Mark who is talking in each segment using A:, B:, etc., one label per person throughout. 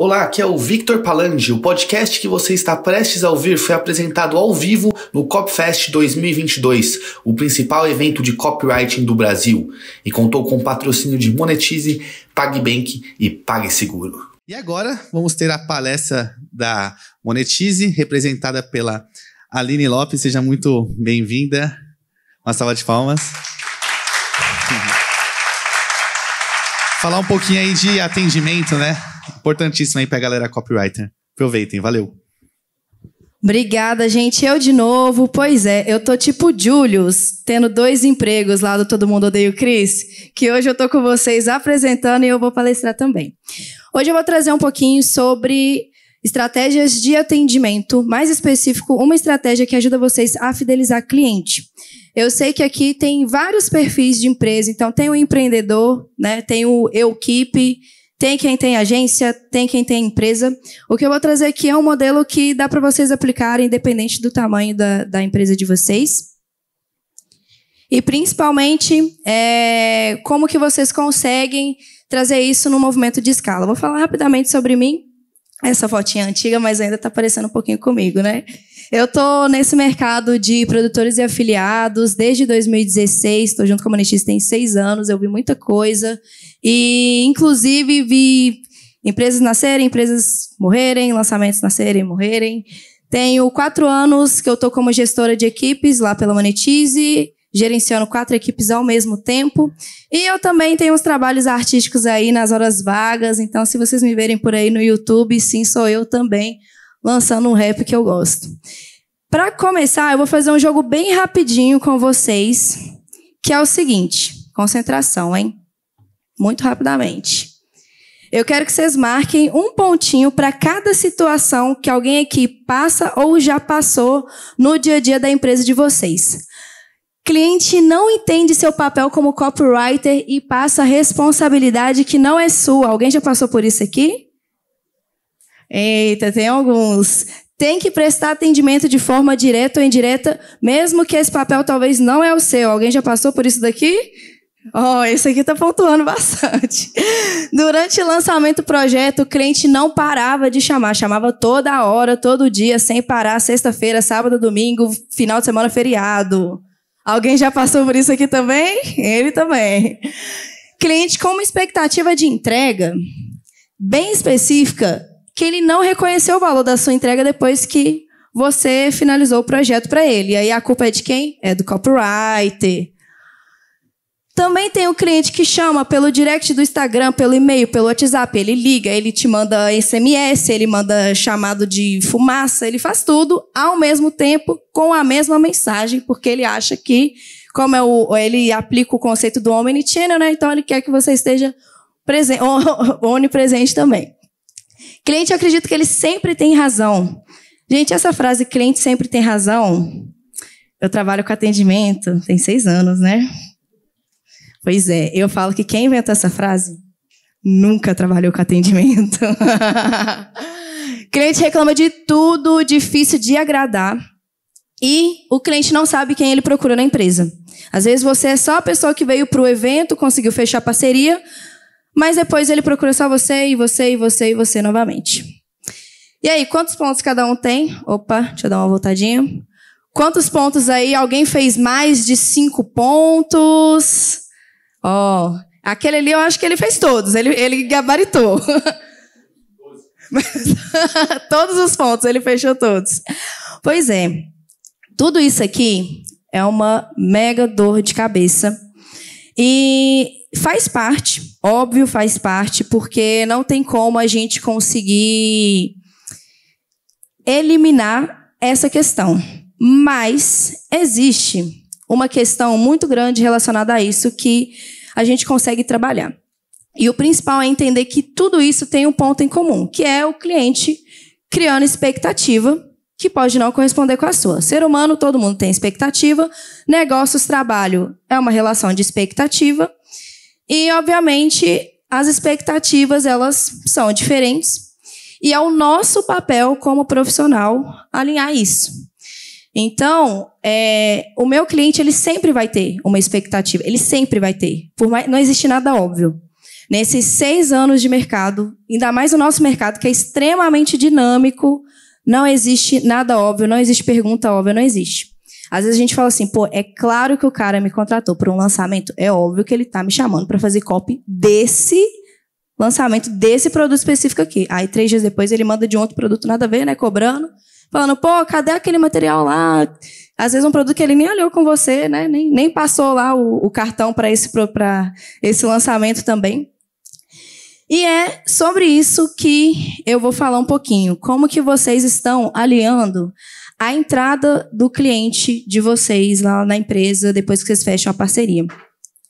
A: Olá, aqui é o Victor Palange. O podcast que você está prestes a ouvir foi apresentado ao vivo no CopFest 2022, o principal evento de copywriting do Brasil, e contou com o patrocínio de Monetize, PagBank e PagSeguro. E agora vamos ter a palestra da Monetize, representada pela Aline Lopes. Seja muito bem-vinda. Uma salva de palmas. Falar um pouquinho aí de atendimento, né? Importantíssimo aí pra galera copywriter. Aproveitem, valeu. Obrigada, gente. Eu de novo. Pois é, eu tô tipo Julius, tendo dois empregos lá do Todo Mundo odeio Cris, que hoje eu tô com vocês apresentando e eu vou palestrar também. Hoje eu vou trazer um pouquinho sobre estratégias de atendimento, mais específico, uma estratégia que ajuda vocês a fidelizar cliente. Eu sei que aqui tem vários perfis de empresa, então tem o empreendedor, né? Tem o equipe, tem quem tem agência, tem quem tem empresa. O que eu vou trazer aqui é um modelo que dá para vocês aplicar independente do tamanho da, da empresa de vocês. E principalmente, é, como que vocês conseguem trazer isso no movimento de escala. Vou falar rapidamente sobre mim. Essa fotinha é antiga, mas ainda está aparecendo um pouquinho comigo, né? Eu tô nesse mercado de produtores e afiliados desde 2016, estou junto com a Monetize tem seis anos, eu vi muita coisa. E, inclusive, vi empresas nascerem, empresas morrerem, lançamentos nascerem, morrerem. Tenho quatro anos que eu tô como gestora de equipes lá pela Monetize, gerenciando quatro equipes ao mesmo tempo. E eu também tenho uns trabalhos artísticos aí nas horas vagas, então se vocês me verem por aí no YouTube, sim, sou eu também lançando um rap que eu gosto. Para começar, eu vou fazer um jogo bem rapidinho com vocês, que é o seguinte: concentração, hein? Muito rapidamente. Eu quero que vocês marquem um pontinho para cada situação que alguém aqui passa ou já passou no dia a dia da empresa de vocês. Cliente não entende seu papel como copywriter e passa responsabilidade que não é sua. Alguém já passou por isso aqui? Eita, tem alguns. Tem que prestar atendimento de forma direta ou indireta, mesmo que esse papel talvez não é o seu. Alguém já passou por isso daqui? Ó, oh, esse aqui tá pontuando bastante. Durante o lançamento do projeto, o cliente não parava de chamar, chamava toda hora, todo dia, sem parar, sexta-feira, sábado, domingo, final de semana, feriado. Alguém já passou por isso aqui também? Ele também. Cliente com uma expectativa de entrega bem específica que ele não reconheceu o valor da sua entrega depois que você finalizou o projeto para ele. E aí a culpa é de quem? É do copywriter. Também tem o cliente que chama pelo direct do Instagram, pelo e-mail, pelo WhatsApp. Ele liga, ele te manda SMS, ele manda chamado de fumaça, ele faz tudo ao mesmo tempo com a mesma mensagem, porque ele acha que, como é o, ele aplica o conceito do omnichannel, né? Então ele quer que você esteja onipresente também. Cliente, acredito que ele sempre tem razão. Gente, essa frase, cliente sempre tem razão, eu trabalho com atendimento, tem seis anos, né? Pois é, eu falo que quem inventou essa frase nunca trabalhou com atendimento. cliente reclama de tudo, difícil de agradar. E o cliente não sabe quem ele procura na empresa. Às vezes você é só a pessoa que veio para o evento, conseguiu fechar parceria, mas depois ele procura só você e você e você e você novamente. E aí, quantos pontos cada um tem? Opa, deixa eu dar uma voltadinha. Quantos pontos aí? Alguém fez mais de cinco pontos? Ó, oh, aquele ali eu acho que ele fez todos, ele, ele gabaritou. todos os pontos, ele fechou todos. Pois é, tudo isso aqui é uma mega dor de cabeça. E faz parte, óbvio, faz parte, porque não tem como a gente conseguir eliminar essa questão. Mas existe uma questão muito grande relacionada a isso que a gente consegue trabalhar. E o principal é entender que tudo isso tem um ponto em comum, que é o cliente criando expectativa que pode não corresponder com a sua. Ser humano, todo mundo tem expectativa. Negócios, trabalho é uma relação de expectativa. E, obviamente, as expectativas elas são diferentes. E é o nosso papel como profissional alinhar isso. Então, é, o meu cliente ele sempre vai ter uma expectativa, ele sempre vai ter. Por mais, não existe nada óbvio. Nesses seis anos de mercado, ainda mais o nosso mercado que é extremamente dinâmico, não existe nada óbvio, não existe pergunta óbvia, não existe. Às vezes a gente fala assim, pô, é claro que o cara me contratou para um lançamento, é óbvio que ele tá me chamando para fazer copy desse lançamento, desse produto específico aqui. Aí três dias depois ele manda de um outro produto nada a ver, né, cobrando, falando, pô, cadê aquele material lá? Às vezes um produto que ele nem olhou com você, né, nem, nem passou lá o, o cartão para esse, esse lançamento também. E é sobre isso que eu vou falar um pouquinho. Como que vocês estão aliando a entrada do cliente de vocês lá na empresa depois que vocês fecham a parceria.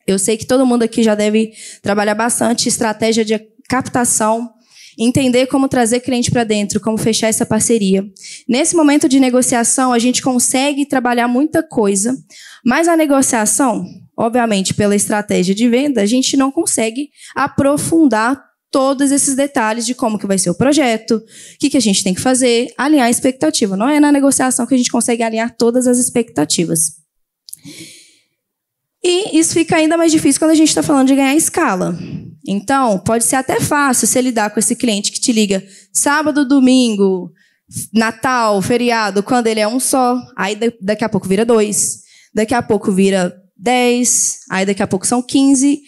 A: Eu sei que todo mundo aqui já deve trabalhar bastante estratégia de captação, entender como trazer cliente para dentro, como fechar essa parceria. Nesse momento de negociação, a gente consegue trabalhar muita coisa, mas a negociação, obviamente, pela estratégia de venda, a gente não consegue aprofundar todos esses detalhes de como que vai ser o projeto, o que, que a gente tem que fazer, alinhar a expectativa. Não é na negociação que a gente consegue alinhar todas as expectativas. E isso fica ainda mais difícil quando a gente está falando de ganhar escala. Então, pode ser até fácil você lidar com esse cliente que te liga sábado, domingo, Natal, feriado, quando ele é um só, aí daqui a pouco vira dois, daqui a pouco vira dez, aí daqui a pouco são quinze.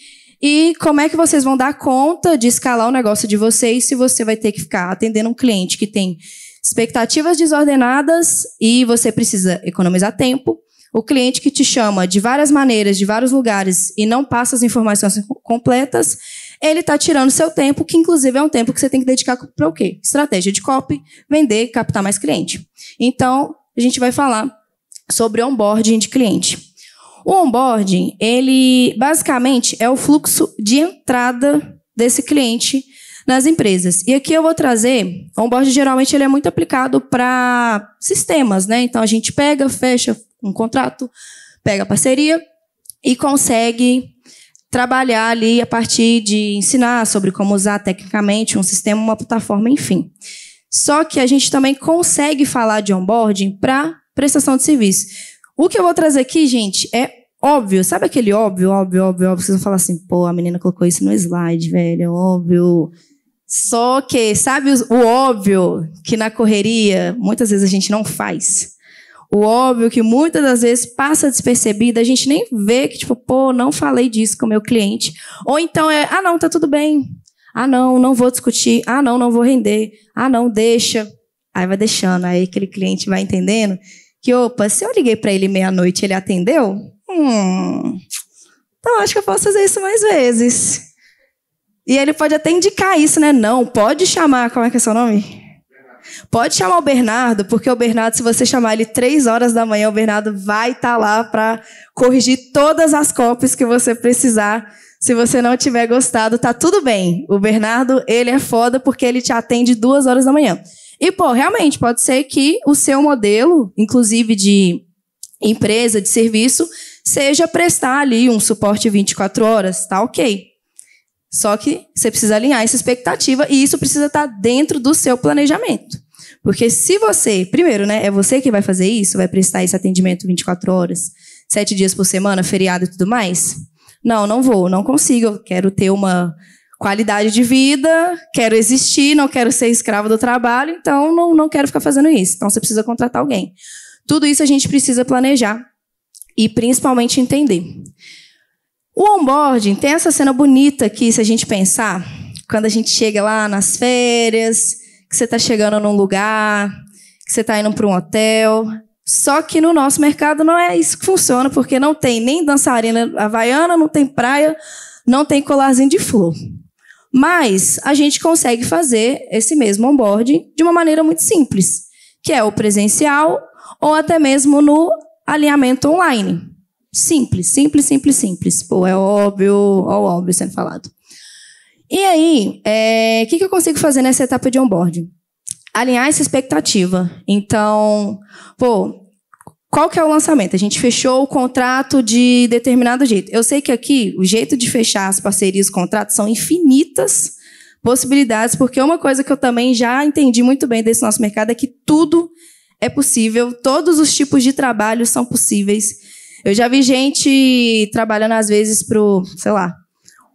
A: E como é que vocês vão dar conta de escalar o negócio de vocês se você vai ter que ficar atendendo um cliente que tem expectativas desordenadas e você precisa economizar tempo? O cliente que te chama de várias maneiras, de vários lugares e não passa as informações completas, ele está tirando seu tempo, que inclusive é um tempo que você tem que dedicar para o quê? Estratégia de copy, vender, captar mais cliente. Então, a gente vai falar sobre onboarding de cliente. O onboarding, ele basicamente é o fluxo de entrada desse cliente nas empresas. E aqui eu vou trazer, o onboarding geralmente ele é muito aplicado para sistemas, né? Então a gente pega, fecha um contrato, pega a parceria e consegue trabalhar ali a partir de ensinar sobre como usar tecnicamente um sistema, uma plataforma, enfim. Só que a gente também consegue falar de onboarding para prestação de serviço. O que eu vou trazer aqui, gente, é óbvio. Sabe aquele óbvio, óbvio, óbvio, óbvio? Vocês vão falar assim, pô, a menina colocou isso no slide, velho, é óbvio. Só que, sabe o óbvio que na correria muitas vezes a gente não faz? O óbvio que muitas das vezes passa despercebido, a gente nem vê que, tipo, pô, não falei disso com o meu cliente. Ou então é, ah, não, tá tudo bem. Ah, não, não vou discutir. Ah, não, não vou render. Ah, não, deixa. Aí vai deixando, aí aquele cliente vai entendendo que, opa, se eu liguei para ele meia-noite ele atendeu, hum, então acho que eu posso fazer isso mais vezes. E ele pode até indicar isso, né? Não, pode chamar, como é que é seu nome? Pode chamar o Bernardo, porque o Bernardo, se você chamar ele três horas da manhã, o Bernardo vai estar tá lá para corrigir todas as cópias que você precisar. Se você não tiver gostado, tá tudo bem. O Bernardo, ele é foda porque ele te atende duas horas da manhã. E, pô, realmente, pode ser que o seu modelo, inclusive de empresa, de serviço, seja prestar ali um suporte 24 horas, tá ok. Só que você precisa alinhar essa expectativa e isso precisa estar tá dentro do seu planejamento. Porque se você, primeiro, né, é você que vai fazer isso, vai prestar esse atendimento 24 horas, sete dias por semana, feriado e tudo mais? Não, não vou, não consigo, eu quero ter uma qualidade de vida, quero existir, não quero ser escravo do trabalho, então não, não quero ficar fazendo isso. Então você precisa contratar alguém. Tudo isso a gente precisa planejar e principalmente entender. O onboarding tem essa cena bonita que, se a gente pensar, quando a gente chega lá nas férias, que você está chegando num lugar, que você está indo para um hotel. Só que no nosso mercado não é isso que funciona, porque não tem nem dançarina havaiana, não tem praia, não tem colarzinho de flor. Mas a gente consegue fazer esse mesmo onboarding de uma maneira muito simples, que é o presencial ou até mesmo no alinhamento online. Simples, simples, simples, simples. Pô, é óbvio, ó, óbvio sendo falado. E aí, é, o é, que, que eu consigo fazer nessa etapa de onboarding? Alinhar essa expectativa. Então, pô, qual que é o lançamento? A gente fechou o contrato de determinado jeito. Eu sei que aqui o jeito de fechar as parcerias, os contratos são infinitas possibilidades, porque uma coisa que eu também já entendi muito bem desse nosso mercado é que tudo é possível, todos os tipos de trabalho são possíveis. Eu já vi gente trabalhando às vezes pro, sei lá,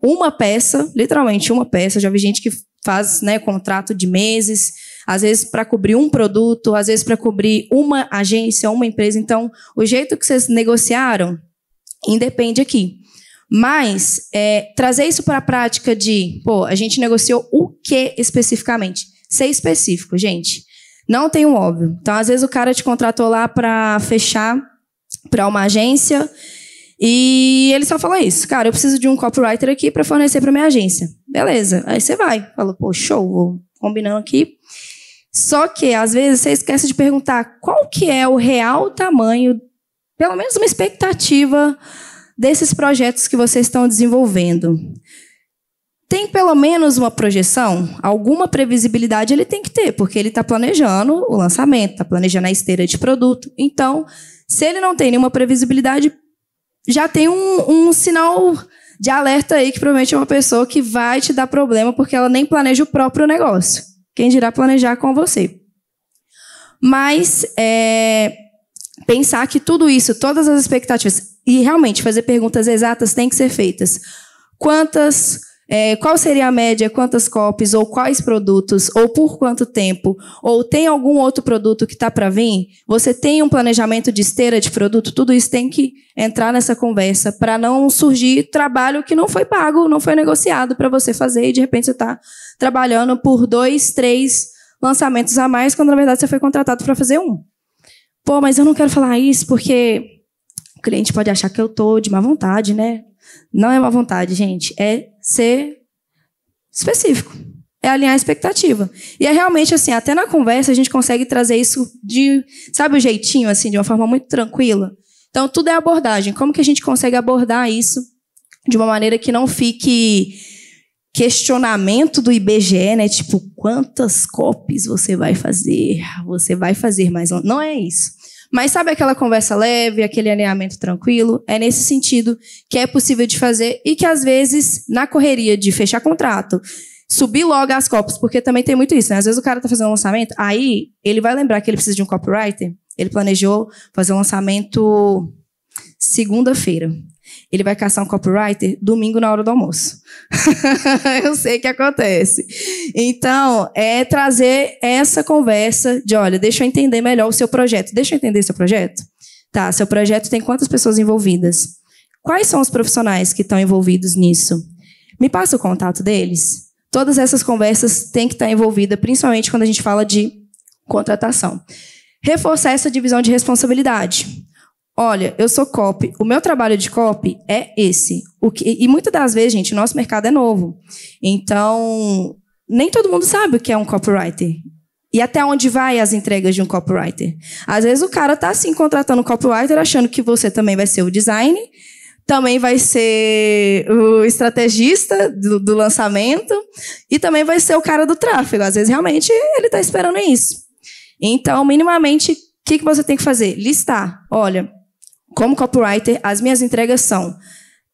A: uma peça, literalmente uma peça. Eu já vi gente que faz, né, contrato de meses às vezes para cobrir um produto, às vezes para cobrir uma agência, uma empresa. Então, o jeito que vocês negociaram independe aqui. Mas é, trazer isso para a prática de, pô, a gente negociou o que especificamente? Ser específico, gente. Não tem um óbvio. Então, às vezes o cara te contratou lá para fechar para uma agência e ele só falou isso. Cara, eu preciso de um copywriter aqui para fornecer para minha agência. Beleza. Aí você vai. Falou, pô, show, vou combinando aqui. Só que às vezes você esquece de perguntar qual que é o real tamanho, pelo menos uma expectativa desses projetos que vocês estão desenvolvendo. Tem pelo menos uma projeção, alguma previsibilidade ele tem que ter, porque ele está planejando o lançamento, está planejando a esteira de produto. Então, se ele não tem nenhuma previsibilidade, já tem um, um sinal de alerta aí que provavelmente é uma pessoa que vai te dar problema porque ela nem planeja o próprio negócio. Quem dirá planejar com você. Mas é, pensar que tudo isso, todas as expectativas, e realmente fazer perguntas exatas tem que ser feitas. Quantas é, qual seria a média, quantas copies, ou quais produtos, ou por quanto tempo, ou tem algum outro produto que está para vir? Você tem um planejamento de esteira de produto? Tudo isso tem que entrar nessa conversa para não surgir trabalho que não foi pago, não foi negociado para você fazer e de repente você está trabalhando por dois, três lançamentos a mais, quando na verdade você foi contratado para fazer um. Pô, mas eu não quero falar isso porque o cliente pode achar que eu estou de má vontade, né? Não é má vontade, gente. É ser específico. É alinhar a expectativa. E é realmente assim, até na conversa a gente consegue trazer isso de, sabe, o jeitinho, assim, de uma forma muito tranquila. Então, tudo é abordagem. Como que a gente consegue abordar isso de uma maneira que não fique questionamento do IBGE, né? Tipo, quantas copies você vai fazer? Você vai fazer mais um? Não é isso. Mas sabe aquela conversa leve, aquele alinhamento tranquilo? É nesse sentido que é possível de fazer e que às vezes na correria de fechar contrato, subir logo as copos, porque também tem muito isso, né? Às vezes o cara tá fazendo um lançamento, aí ele vai lembrar que ele precisa de um copywriter, ele planejou fazer um lançamento Segunda-feira. Ele vai caçar um copywriter domingo na hora do almoço. Eu sei que acontece. Então, é trazer essa conversa de, olha, deixa eu entender melhor o seu projeto. Deixa eu entender seu projeto. Tá, seu projeto tem quantas pessoas envolvidas? Quais são os profissionais que estão envolvidos nisso? Me passa o contato deles. Todas essas conversas têm que estar envolvidas, principalmente quando a gente fala de contratação. Reforçar essa divisão de responsabilidade. Olha, eu sou copy. O meu trabalho de cop é esse. O que, e muitas das vezes, gente, o nosso mercado é novo. Então, nem todo mundo sabe o que é um copywriter. E até onde vai as entregas de um copywriter? Às vezes o cara tá assim contratando um copywriter achando que você também vai ser o design, também vai ser o estrategista do, do lançamento e também vai ser o cara do tráfego. Às vezes realmente ele está esperando isso. Então, minimamente, o que, que você tem que fazer? Listar. Olha, como copywriter, as minhas entregas são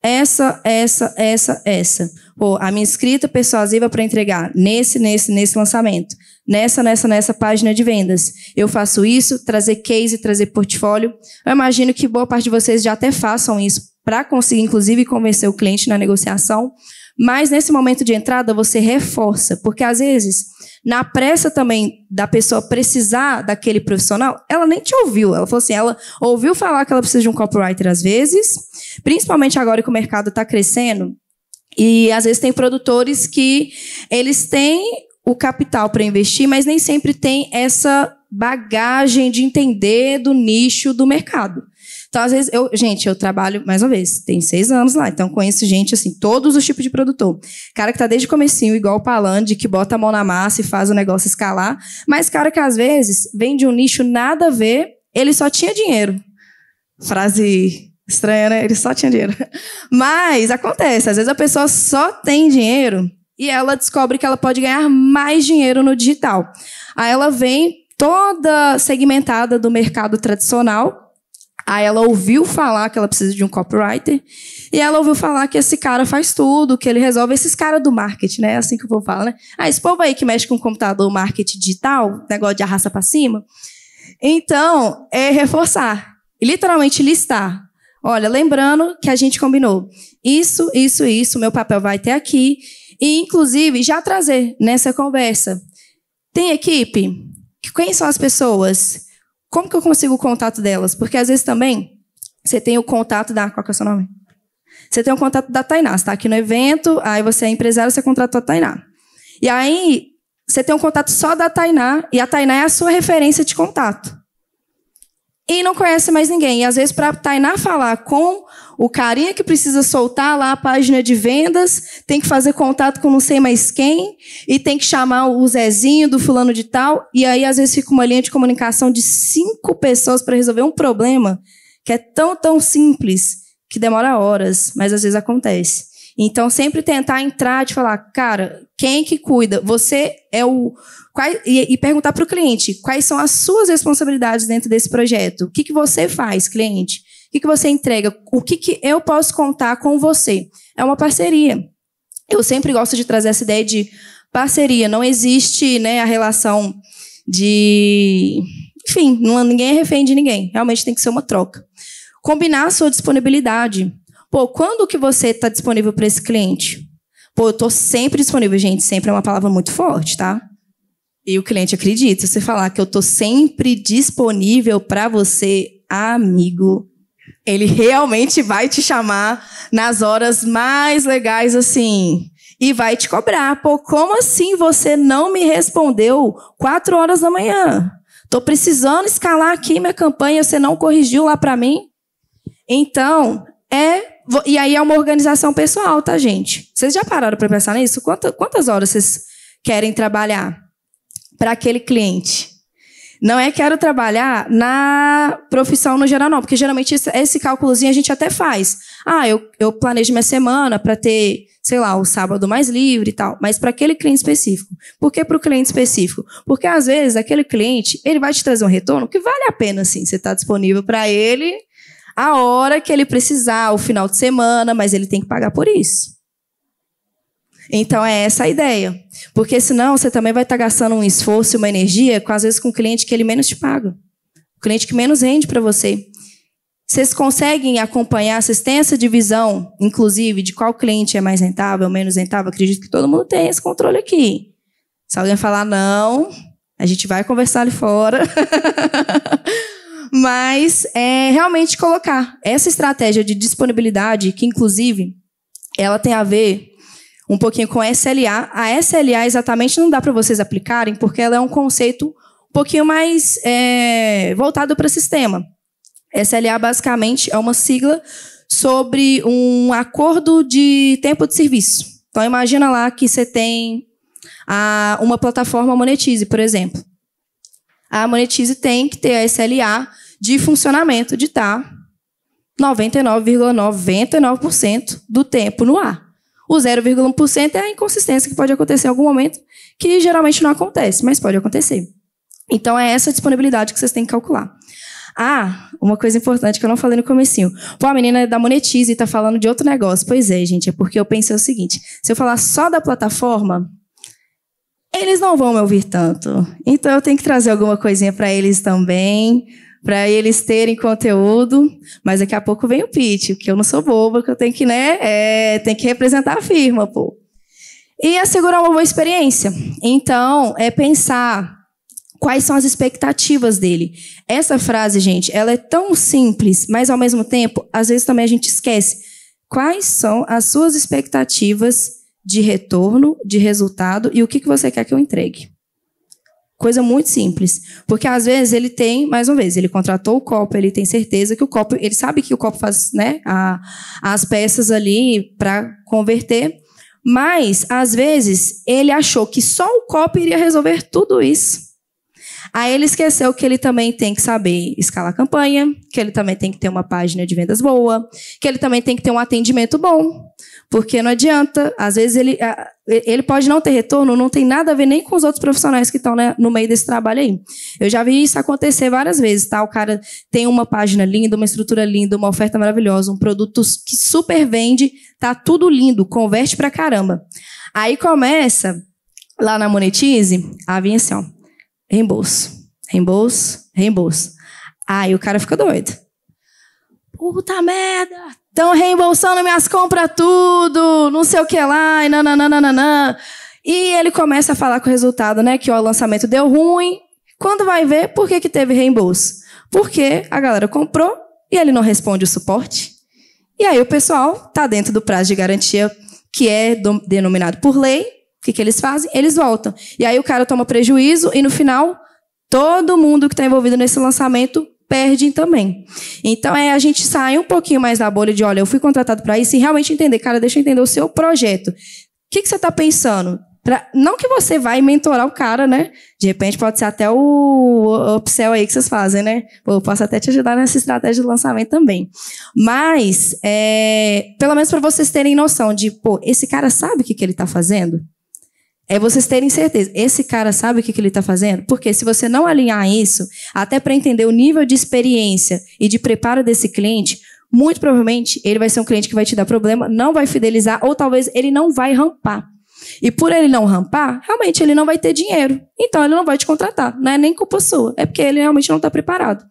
A: essa, essa, essa, essa. Ou a minha escrita persuasiva para entregar nesse, nesse, nesse lançamento. Nessa, nessa, nessa página de vendas. Eu faço isso, trazer case, trazer portfólio. Eu imagino que boa parte de vocês já até façam isso para conseguir, inclusive, convencer o cliente na negociação. Mas nesse momento de entrada você reforça, porque às vezes, na pressa também da pessoa precisar daquele profissional, ela nem te ouviu. Ela falou assim, ela ouviu falar que ela precisa de um copywriter às vezes, principalmente agora que o mercado está crescendo. E às vezes tem produtores que eles têm o capital para investir, mas nem sempre tem essa bagagem de entender do nicho do mercado. Então, às vezes, eu, gente, eu trabalho, mais uma vez, tem seis anos lá, então conheço gente, assim, todos os tipos de produtor. Cara que tá desde o comecinho, igual o Palandi, que bota a mão na massa e faz o negócio escalar, mas cara que às vezes vem de um nicho nada a ver, ele só tinha dinheiro. Frase estranha, né? Ele só tinha dinheiro. Mas acontece, às vezes a pessoa só tem dinheiro e ela descobre que ela pode ganhar mais dinheiro no digital. Aí ela vem toda segmentada do mercado tradicional Aí ela ouviu falar que ela precisa de um copywriter e ela ouviu falar que esse cara faz tudo, que ele resolve esses caras do marketing, né? É assim que eu vou falar, né? Ah, esse povo aí que mexe com computador, marketing digital, negócio de arrasta para cima. Então, é reforçar, e literalmente listar. Olha, lembrando que a gente combinou isso, isso, isso, meu papel vai ter aqui e inclusive já trazer nessa conversa. Tem equipe? Quem são as pessoas? Como que eu consigo o contato delas? Porque às vezes também você tem o contato da. Qual que é o seu nome? Você tem o contato da Tainá. Você está aqui no evento, aí você é empresário, você contratou a Tainá. E aí você tem um contato só da Tainá, e a Tainá é a sua referência de contato e não conhece mais ninguém. E às vezes, para a Tainá falar com o carinha que precisa soltar lá a página de vendas, tem que fazer contato com não sei mais quem, e tem que chamar o Zezinho do fulano de tal, e aí às vezes fica uma linha de comunicação de cinco pessoas para resolver um problema que é tão, tão simples que demora horas, mas às vezes acontece. Então, sempre tentar entrar e falar, cara, quem é que cuida? Você é o. Quais, e, e, perguntar para o cliente quais são as suas responsabilidades dentro desse projeto. O que, que você faz, cliente? O que, que você entrega? O que, que eu posso contar com você? É uma parceria. Eu sempre gosto de trazer essa ideia de parceria. Não existe né, a relação de. Enfim, não, ninguém é refém de ninguém. Realmente tem que ser uma troca. Combinar a sua disponibilidade. Pô, quando que você está disponível para esse cliente? Pô, eu estou sempre disponível. Gente, sempre é uma palavra muito forte, tá? E o cliente acredita. Se você falar que eu estou sempre disponível para você, amigo, ele realmente vai te chamar nas horas mais legais, assim. E vai te cobrar. Pô, como assim você não me respondeu quatro horas da manhã? Tô precisando escalar aqui minha campanha, você não corrigiu lá para mim? Então, é e aí é uma organização pessoal, tá, gente? Vocês já pararam para pensar nisso? Quantas, quantas horas vocês querem trabalhar para aquele cliente? Não é quero trabalhar na profissão no geral, não, porque geralmente esse, esse cálculozinho a gente até faz. Ah, eu, eu planejo minha semana para ter, sei lá, o sábado mais livre e tal, mas para aquele cliente específico. Por que para o cliente específico? Porque às vezes aquele cliente ele vai te trazer um retorno que vale a pena, sim, você está disponível para ele a hora que ele precisar, o final de semana, mas ele tem que pagar por isso. Então é essa a ideia. Porque senão você também vai estar tá gastando um esforço e uma energia, com, às vezes com o cliente que ele menos te paga. O cliente que menos rende para você. Vocês conseguem acompanhar, vocês têm essa divisão, inclusive, de qual cliente é mais rentável, menos rentável? Acredito que todo mundo tem esse controle aqui. Se alguém falar não, a gente vai conversar ali fora. mas é realmente colocar essa estratégia de disponibilidade, que inclusive ela tem a ver um pouquinho com a SLA. A SLA exatamente não dá para vocês aplicarem, porque ela é um conceito um pouquinho mais é, voltado para o sistema. SLA basicamente é uma sigla sobre um acordo de tempo de serviço. Então imagina lá que você tem a, uma plataforma monetize, por exemplo a Monetize tem que ter a SLA de funcionamento de estar 99,99% ,99 do tempo no ar. O 0,1% é a inconsistência que pode acontecer em algum momento, que geralmente não acontece, mas pode acontecer. Então é essa disponibilidade que vocês têm que calcular. Ah, uma coisa importante que eu não falei no comecinho. Pô, a menina é da Monetize e está falando de outro negócio. Pois é, gente, é porque eu pensei o seguinte: se eu falar só da plataforma, eles não vão me ouvir tanto. Então eu tenho que trazer alguma coisinha para eles também, para eles terem conteúdo. Mas daqui a pouco vem o pitch, que eu não sou boba, que eu tenho que, né, é, tenho que representar a firma, pô. E assegurar uma boa experiência. Então, é pensar quais são as expectativas dele. Essa frase, gente, ela é tão simples, mas ao mesmo tempo, às vezes também a gente esquece. Quais são as suas expectativas de retorno, de resultado e o que, que você quer que eu entregue. Coisa muito simples. Porque às vezes ele tem, mais uma vez, ele contratou o copo, ele tem certeza que o copo, ele sabe que o copo faz né, a, as peças ali para converter, mas às vezes ele achou que só o copo iria resolver tudo isso. Aí ele esqueceu que ele também tem que saber escalar campanha, que ele também tem que ter uma página de vendas boa, que ele também tem que ter um atendimento bom. Porque não adianta, às vezes ele, ele pode não ter retorno, não tem nada a ver nem com os outros profissionais que estão né, no meio desse trabalho aí. Eu já vi isso acontecer várias vezes, tá? O cara tem uma página linda, uma estrutura linda, uma oferta maravilhosa, um produto que super vende, tá tudo lindo, converte pra caramba. Aí começa lá na Monetize, a vir assim, ó. Reembolso, reembolso, reembolso. Aí o cara fica doido. Puta merda! Estão reembolsando minhas compras tudo, não sei o que lá, e nananana. E ele começa a falar com o resultado, né? Que ó, o lançamento deu ruim. Quando vai ver, por que, que teve reembolso? Porque a galera comprou e ele não responde o suporte. E aí o pessoal está dentro do prazo de garantia que é denominado por lei o que, que eles fazem? Eles voltam. E aí o cara toma prejuízo e no final todo mundo que está envolvido nesse lançamento perde também. Então é a gente sair um pouquinho mais da bolha de, olha, eu fui contratado para isso e realmente entender, cara, deixa eu entender o seu projeto. O que, que você está pensando? Pra, não que você vai mentorar o cara, né? De repente pode ser até o upsell aí que vocês fazem, né? Eu posso até te ajudar nessa estratégia de lançamento também. Mas, é, pelo menos para vocês terem noção de, pô, esse cara sabe o que, que ele está fazendo? É vocês terem certeza. Esse cara sabe o que, que ele está fazendo? Porque se você não alinhar isso, até para entender o nível de experiência e de preparo desse cliente, muito provavelmente ele vai ser um cliente que vai te dar problema, não vai fidelizar, ou talvez ele não vai rampar. E por ele não rampar, realmente ele não vai ter dinheiro. Então ele não vai te contratar. Não é nem culpa sua, é porque ele realmente não está preparado.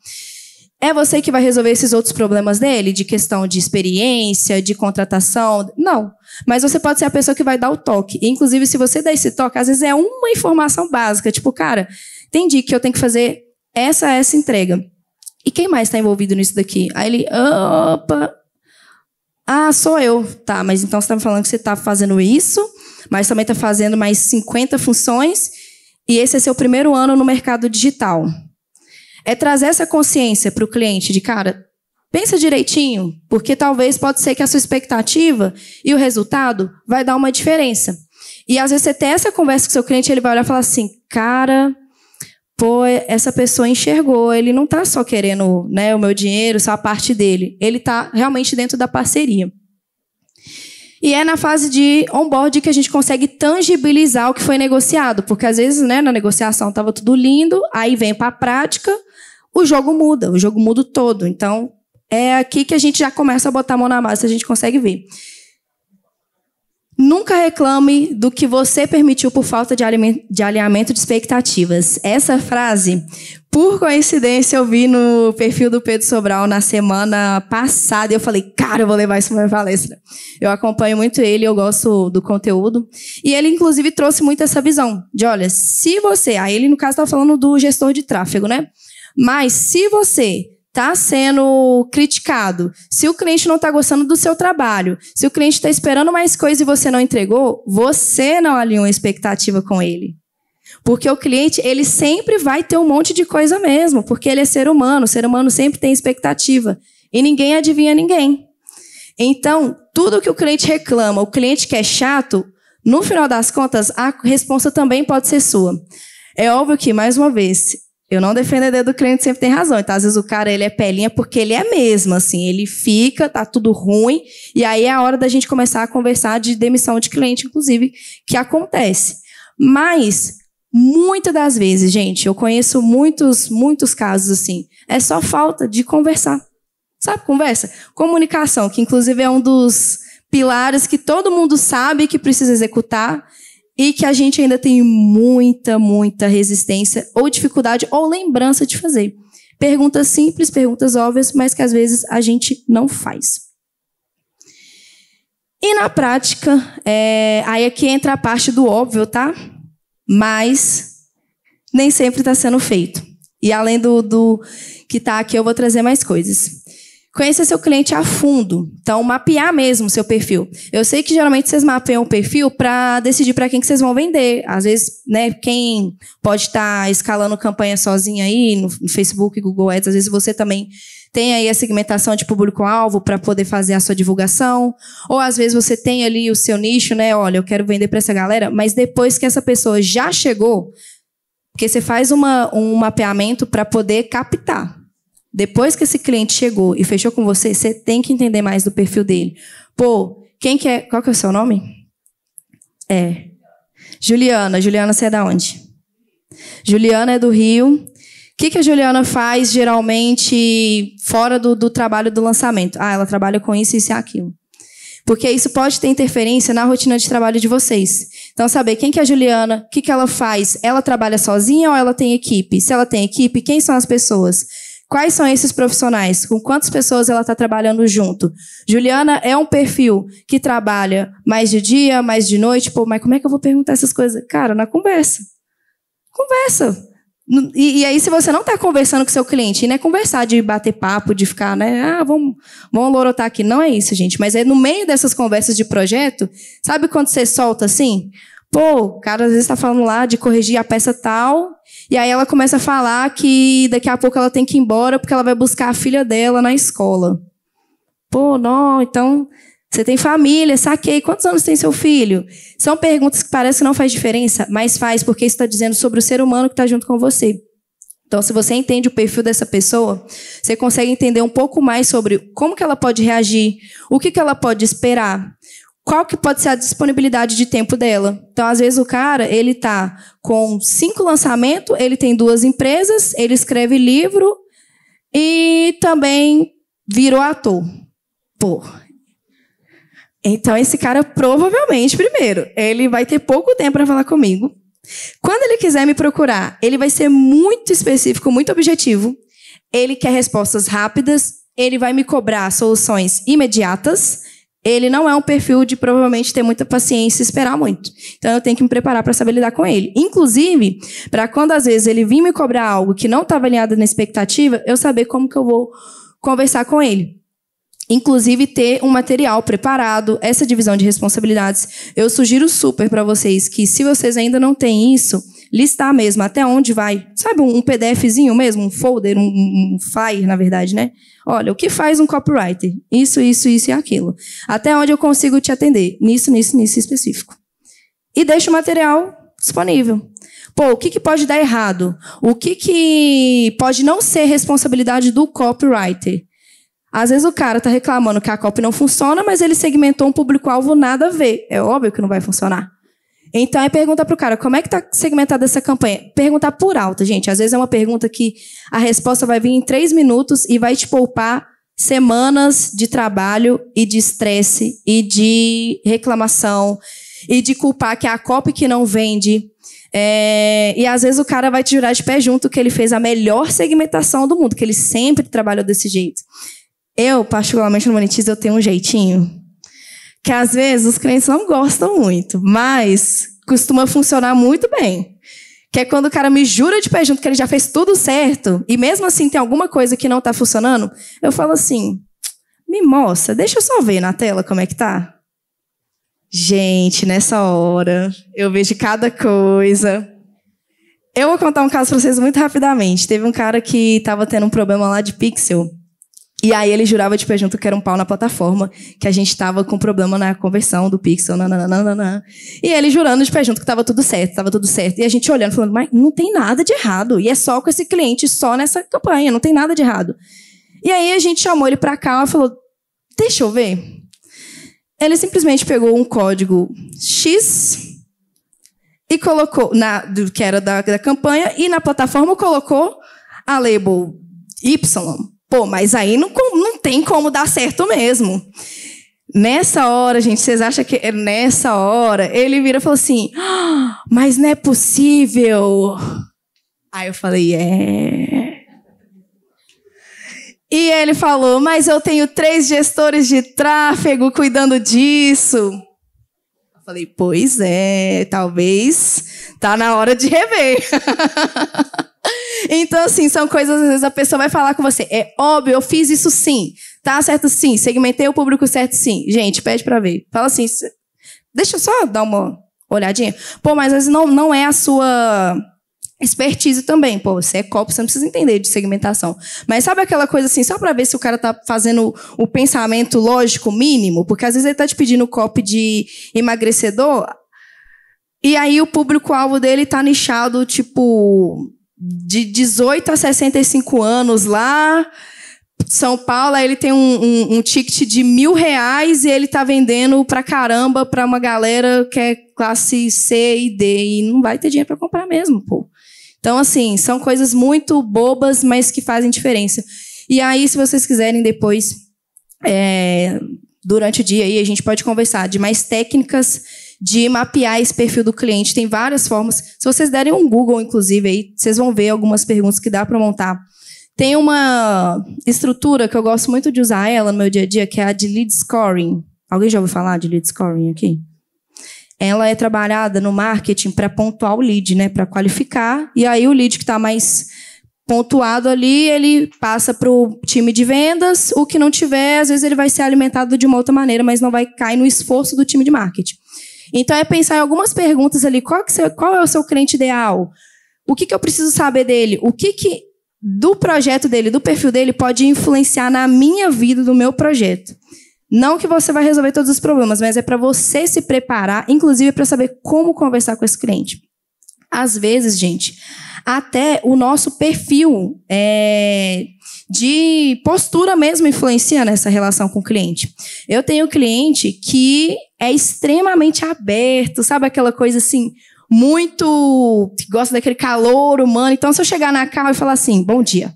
A: É você que vai resolver esses outros problemas dele, de questão de experiência, de contratação? Não. Mas você pode ser a pessoa que vai dar o toque. E, inclusive, se você der esse toque, às vezes é uma informação básica, tipo, cara, entendi que eu tenho que fazer essa essa entrega. E quem mais está envolvido nisso daqui? Aí ele, opa, ah, sou eu. Tá, mas então você está me falando que você está fazendo isso, mas também está fazendo mais 50 funções, e esse é seu primeiro ano no mercado digital. É trazer essa consciência para o cliente de, cara, pensa direitinho, porque talvez pode ser que a sua expectativa e o resultado vai dar uma diferença. E às vezes você tem essa conversa com seu cliente, ele vai olhar e falar assim, cara, pô, essa pessoa enxergou, ele não está só querendo né, o meu dinheiro, só a parte dele. Ele está realmente dentro da parceria. E é na fase de onboard que a gente consegue tangibilizar o que foi negociado, porque às vezes, né, na negociação estava tudo lindo, aí vem para a prática, o jogo muda, o jogo muda todo. Então, é aqui que a gente já começa a botar a mão na massa, a gente consegue ver. Nunca reclame do que você permitiu por falta de, de alinhamento de expectativas. Essa frase, por coincidência, eu vi no perfil do Pedro Sobral na semana passada. E eu falei, cara, eu vou levar isso para minha palestra. Eu acompanho muito ele, eu gosto do conteúdo. E ele, inclusive, trouxe muito essa visão de, olha, se você... Aí ele, no caso, está falando do gestor de tráfego, né? Mas se você está sendo criticado, se o cliente não está gostando do seu trabalho, se o cliente está esperando mais coisa e você não entregou, você não alinhou a expectativa com ele. Porque o cliente, ele sempre vai ter um monte de coisa mesmo, porque ele é ser humano, o ser humano sempre tem expectativa. E ninguém adivinha ninguém. Então, tudo que o cliente reclama, o cliente que é chato, no final das contas, a resposta também pode ser sua. É óbvio que, mais uma vez, eu não defendo a ideia do cliente sempre tem razão. Então, às vezes o cara ele é pelinha porque ele é mesmo, assim, ele fica, tá tudo ruim, e aí é a hora da gente começar a conversar de demissão de cliente, inclusive, que acontece. Mas muitas das vezes, gente, eu conheço muitos, muitos casos assim, é só falta de conversar. Sabe, conversa? Comunicação, que inclusive é um dos pilares que todo mundo sabe que precisa executar, e que a gente ainda tem muita, muita resistência ou dificuldade ou lembrança de fazer. Perguntas simples, perguntas óbvias, mas que às vezes a gente não faz. E na prática, é, aí aqui entra a parte do óbvio, tá? Mas nem sempre está sendo feito. E além do, do que está aqui, eu vou trazer mais coisas. Conheça seu cliente a fundo. Então, mapear mesmo seu perfil. Eu sei que geralmente vocês mapeiam o perfil para decidir para quem que vocês vão vender. Às vezes, né, quem pode estar tá escalando campanha sozinha aí no, no Facebook, Google Ads, às vezes você também tem aí a segmentação de público-alvo para poder fazer a sua divulgação, ou às vezes você tem ali o seu nicho, né? Olha, eu quero vender para essa galera, mas depois que essa pessoa já chegou, porque você faz uma, um mapeamento para poder captar. Depois que esse cliente chegou e fechou com você, você tem que entender mais do perfil dele. Pô, quem que é? Qual que é o seu nome? É. Juliana. Juliana, você é da onde? Juliana é do Rio. O que, que a Juliana faz geralmente fora do, do, trabalho do lançamento? Ah, ela trabalha com isso, isso e aquilo. Porque isso pode ter interferência na rotina de trabalho de vocês. Então, saber quem que é a Juliana, o que, que ela faz, ela trabalha sozinha ou ela tem equipe? Se ela tem equipe, quem são as pessoas? Quais são esses profissionais? Com quantas pessoas ela está trabalhando junto? Juliana é um perfil que trabalha mais de dia, mais de noite. Pô, mas como é que eu vou perguntar essas coisas? Cara, na conversa. Conversa. E, e aí, se você não está conversando com seu cliente, e não é conversar de bater papo, de ficar, né? Ah, vamos, vamos lorotar aqui. Não é isso, gente. Mas é no meio dessas conversas de projeto, sabe quando você solta assim? Pô, o cara às vezes está falando lá de corrigir a peça tal, e aí ela começa a falar que daqui a pouco ela tem que ir embora porque ela vai buscar a filha dela na escola. Pô, não, então você tem família, saquei. Quantos anos tem seu filho? São perguntas que parece que não faz diferença, mas faz, porque isso está dizendo sobre o ser humano que está junto com você. Então, se você entende o perfil dessa pessoa, você consegue entender um pouco mais sobre como que ela pode reagir, o que, que ela pode esperar qual que pode ser a disponibilidade de tempo dela. Então, às vezes o cara, ele tá com cinco lançamentos, ele tem duas empresas, ele escreve livro e também virou ator. Pô. Então, esse cara provavelmente, primeiro, ele vai ter pouco tempo para falar comigo. Quando ele quiser me procurar, ele vai ser muito específico, muito objetivo. Ele quer respostas rápidas, ele vai me cobrar soluções imediatas ele não é um perfil de provavelmente ter muita paciência e esperar muito. Então eu tenho que me preparar para saber lidar com ele. Inclusive, para quando às vezes ele vir me cobrar algo que não estava alinhado na expectativa, eu saber como que eu vou conversar com ele. Inclusive ter um material preparado, essa divisão de responsabilidades. Eu sugiro super para vocês que se vocês ainda não têm isso, listar mesmo até onde vai. Sabe um PDFzinho mesmo, um folder, um, um file, na verdade, né? Olha, o que faz um copywriter? Isso, isso, isso e aquilo. Até onde eu consigo te atender? Nisso, nisso, nisso específico. E deixa o material disponível. Pô, o que, que pode dar errado? O que, que pode não ser responsabilidade do copywriter? Às vezes o cara está reclamando que a copy não funciona, mas ele segmentou um público-alvo nada a ver. É óbvio que não vai funcionar. Então, é perguntar para o cara como é que está segmentada essa campanha. Perguntar por alto, gente. Às vezes é uma pergunta que a resposta vai vir em três minutos e vai te poupar semanas de trabalho e de estresse e de reclamação e de culpar que é a copy que não vende. É, e às vezes o cara vai te jurar de pé junto que ele fez a melhor segmentação do mundo, que ele sempre trabalhou desse jeito. Eu, particularmente no Monetize, eu tenho um jeitinho que às vezes os clientes não gostam muito, mas costuma funcionar muito bem. Que é quando o cara me jura de pé junto que ele já fez tudo certo, e mesmo assim tem alguma coisa que não está funcionando, eu falo assim: me mostra, deixa eu só ver na tela como é que tá. Gente, nessa hora, eu vejo cada coisa. Eu vou contar um caso para vocês muito rapidamente. Teve um cara que estava tendo um problema lá de pixel e aí ele jurava de pé junto que era um pau na plataforma, que a gente estava com problema na conversão do Pixel, nananana. E ele jurando de pé junto que estava tudo certo, estava tudo certo. E a gente olhando, falando, mas não tem nada de errado. E é só com esse cliente, só nessa campanha, não tem nada de errado. E aí a gente chamou ele para cá e falou, deixa eu ver. Ele simplesmente pegou um código X e colocou, na, que era da, da campanha, e na plataforma colocou a label Y Pô, mas aí não, não tem como dar certo mesmo. Nessa hora, gente, vocês acham que é nessa hora? Ele vira e falou assim: ah, Mas não é possível. Aí eu falei: É. E ele falou: Mas eu tenho três gestores de tráfego cuidando disso. Eu falei: Pois é, talvez tá na hora de rever. Então, assim, são coisas, às vezes a pessoa vai falar com você. É óbvio, eu fiz isso sim. Tá certo sim. Segmentei o público certo sim. Gente, pede pra ver. Fala assim. Deixa eu só dar uma olhadinha. Pô, mas às vezes não, não é a sua expertise também. Pô, você é copo, você não precisa entender de segmentação. Mas sabe aquela coisa assim, só para ver se o cara tá fazendo o pensamento lógico mínimo? Porque às vezes ele tá te pedindo copo de emagrecedor e aí o público-alvo dele tá nichado, tipo, de 18 a 65 anos lá. São Paulo, ele tem um, um, um ticket de mil reais e ele tá vendendo pra caramba pra uma galera que é classe C e D e não vai ter dinheiro para comprar mesmo, pô. Então, assim, são coisas muito bobas, mas que fazem diferença. E aí, se vocês quiserem depois, é, durante o dia, aí, a gente pode conversar de mais técnicas de mapear esse perfil do cliente. Tem várias formas. Se vocês derem um Google, inclusive, aí, vocês vão ver algumas perguntas que dá para montar. Tem uma estrutura que eu gosto muito de usar ela no meu dia a dia, que é a de lead scoring. Alguém já ouviu falar de lead scoring aqui? Ela é trabalhada no marketing para pontuar o lead, né? Para qualificar. E aí o lead que está mais pontuado ali, ele passa para o time de vendas. O que não tiver, às vezes ele vai ser alimentado de uma outra maneira, mas não vai cair no esforço do time de marketing. Então é pensar em algumas perguntas ali. Qual, que, qual é o seu cliente ideal? O que, que eu preciso saber dele? O que, que do projeto dele, do perfil dele, pode influenciar na minha vida, do meu projeto? Não que você vai resolver todos os problemas, mas é para você se preparar, inclusive para saber como conversar com esse cliente. Às vezes, gente, até o nosso perfil é, de postura mesmo influencia nessa relação com o cliente. Eu tenho um cliente que é extremamente aberto, sabe aquela coisa assim, muito que gosta daquele calor humano. Então, se eu chegar na carro e falar assim, bom dia.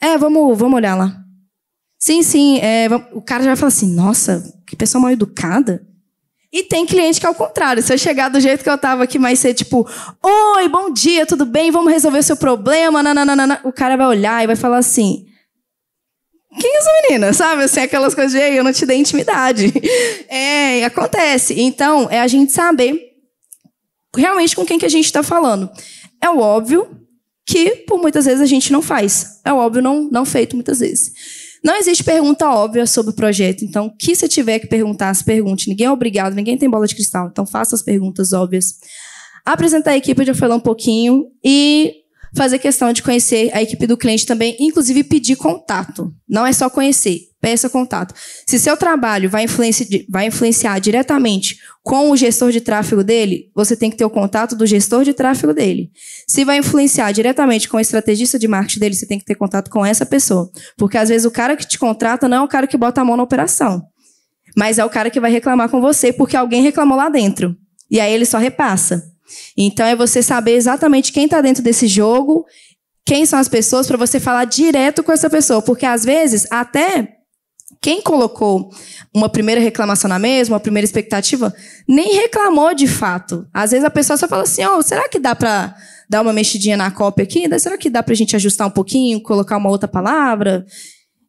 A: É, vamos, vamos olhar lá. Sim, sim. É, O cara já vai falar assim, nossa, que pessoa mal educada. E tem cliente que é o contrário. Se eu chegar do jeito que eu tava aqui mais ser tipo, oi, bom dia, tudo bem? Vamos resolver seu problema. Nananana. O cara vai olhar e vai falar assim: quem é essa menina? Sabe? Assim, aquelas coisas de eu não te dei intimidade. É, acontece. Então, é a gente saber realmente com quem que a gente está falando. É o óbvio que, por muitas vezes, a gente não faz. É o óbvio não, não feito muitas vezes. Não existe pergunta óbvia sobre o projeto. Então, o que você tiver que perguntar, se pergunte. Ninguém é obrigado, ninguém tem bola de cristal. Então, faça as perguntas óbvias. Apresentar a equipe, já falei um pouquinho. E fazer questão de conhecer a equipe do cliente também, inclusive pedir contato. Não é só conhecer, peça contato. Se seu trabalho vai influenciar, vai influenciar diretamente com o gestor de tráfego dele, você tem que ter o contato do gestor de tráfego dele. Se vai influenciar diretamente com o estrategista de marketing dele, você tem que ter contato com essa pessoa. Porque às vezes o cara que te contrata não é o cara que bota a mão na operação. Mas é o cara que vai reclamar com você porque alguém reclamou lá dentro. E aí ele só repassa. Então, é você saber exatamente quem está dentro desse jogo, quem são as pessoas, para você falar direto com essa pessoa. Porque, às vezes, até quem colocou uma primeira reclamação na mesa, uma primeira expectativa, nem reclamou de fato. Às vezes a pessoa só fala assim: oh, será que dá para dar uma mexidinha na cópia aqui? Será que dá para a gente ajustar um pouquinho, colocar uma outra palavra?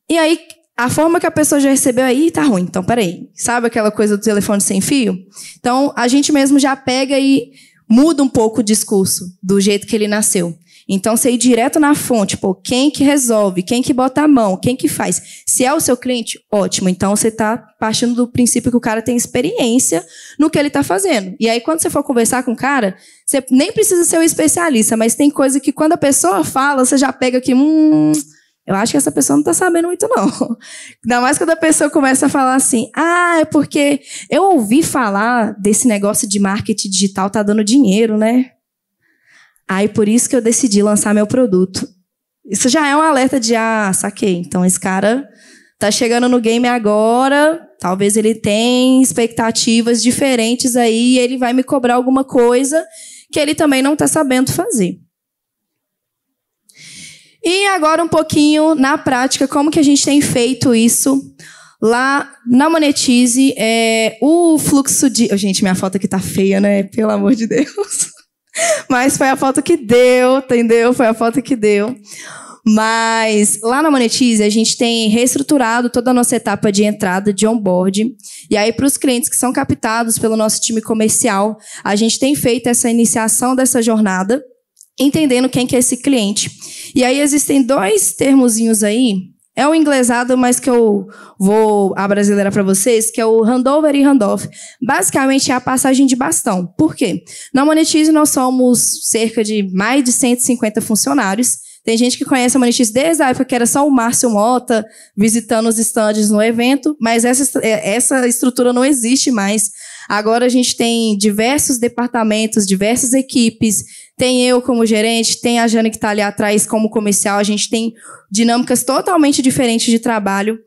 A: E aí, a forma que a pessoa já recebeu aí tá ruim, então peraí. Sabe aquela coisa do telefone sem fio? Então, a gente mesmo já pega e muda um pouco o discurso do jeito que ele nasceu. Então, você ir direto na fonte, pô, quem que resolve, quem que bota a mão, quem que faz. Se é o seu cliente, ótimo. Então, você está partindo do princípio que o cara tem experiência no que ele está fazendo. E aí, quando você for conversar com o cara, você nem precisa ser um especialista, mas tem coisa que quando a pessoa fala, você já pega que, hum, eu acho que essa pessoa não está sabendo muito, não. Ainda mais quando a pessoa começa a falar assim, ah, é porque eu ouvi falar desse negócio de marketing digital tá dando dinheiro, né? Aí ah, por isso que eu decidi lançar meu produto. Isso já é um alerta de, ah, saquei. Então esse cara tá chegando no game agora, talvez ele tenha expectativas diferentes aí, e ele vai me cobrar alguma coisa que ele também não está sabendo fazer. E agora um pouquinho na prática, como que a gente tem feito isso lá na Monetize. É, o fluxo de... Oh, gente, minha foto aqui tá feia, né? Pelo amor de Deus. Mas foi a foto que deu, entendeu? Foi a foto que deu. Mas lá na Monetize, a gente tem reestruturado toda a nossa etapa de entrada de onboard. E aí, para os clientes que são captados pelo nosso time comercial, a gente tem feito essa iniciação dessa jornada entendendo quem que é esse cliente. E aí existem dois termozinhos aí, é um inglesado, mas que eu vou a brasileira para vocês, que é o handover e handoff. Basicamente é a passagem de bastão. Por quê? Na Monetize nós somos cerca de mais de 150 funcionários. Tem gente que conhece a Monetize desde a época que era só o Márcio Mota visitando os estandes no evento, mas essa, é, essa estrutura não existe mais. Agora a gente tem diversos departamentos, diversas equipes, tem eu como gerente, tem a Jana que está ali atrás como comercial. A gente tem dinâmicas totalmente diferentes de trabalho.